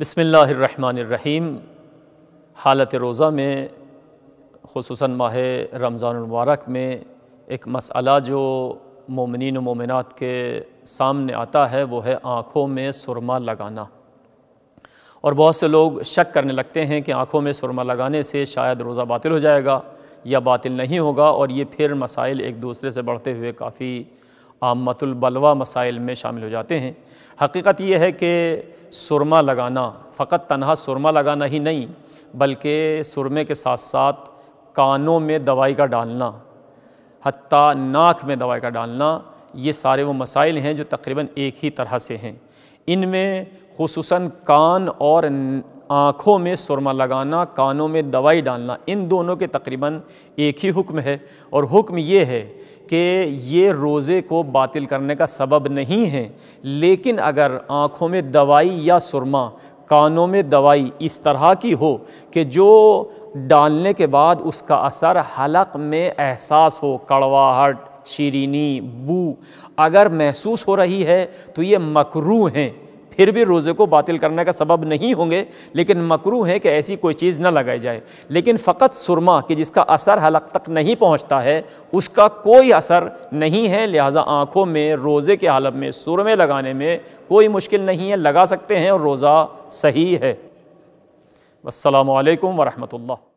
बसमीम हालत रोज़ा में खसूस माह रमज़ानमबारक में एक मसला जो ममिन ममिनत के सामने आता है वो है आँखों में सुरमा लगाना और बहुत से लोग शक करने लगते हैं कि आँखों में सुरमा लगाने से शायद रोज़ा बातिल हो जाएगा या बातिल नहीं होगा और ये फिर मसाइल एक दूसरे से बढ़ते हुए काफ़ी आमतुलबलवा मसाइल में शामिल हो जाते हैं हकीकत यह है कि सुरमा लगाना फ़कत तनहा सुरमा लगाना ही नहीं बल्कि सुरमे के साथ साथ कानों में दवाई का डालना हती नाक में दवाई का डालना ये सारे वो मसाइल हैं जो तकरीबन एक ही तरह से हैं इनमें खसूस कान और आँखों में सुरमा लगाना कानों में दवाई डालना इन दोनों के तकरीबन एक ही हुक्म है और हुक्म ये है कि ये रोज़े को बातिल करने का सबब नहीं है लेकिन अगर आँखों में दवाई या सुरमा कानों में दवाई इस तरह की हो कि जो डालने के बाद उसका असर हलक में एहसास हो कड़वाहट शीरीनी बू अगर महसूस हो रही है तो ये मकरू हैं फिर भी रोज़े को बातिल करने का सबब नहीं होंगे लेकिन मकरू है कि ऐसी कोई चीज़ न लगाई जाए लेकिन फ़कत सुरमा कि जिसका असर हलक तक नहीं पहुँचता है उसका कोई असर नहीं है लिहाजा आँखों में रोज़े के हालत में सुरमे लगाने में कोई मुश्किल नहीं है लगा सकते हैं और रोज़ा सही है बसलम वरहमल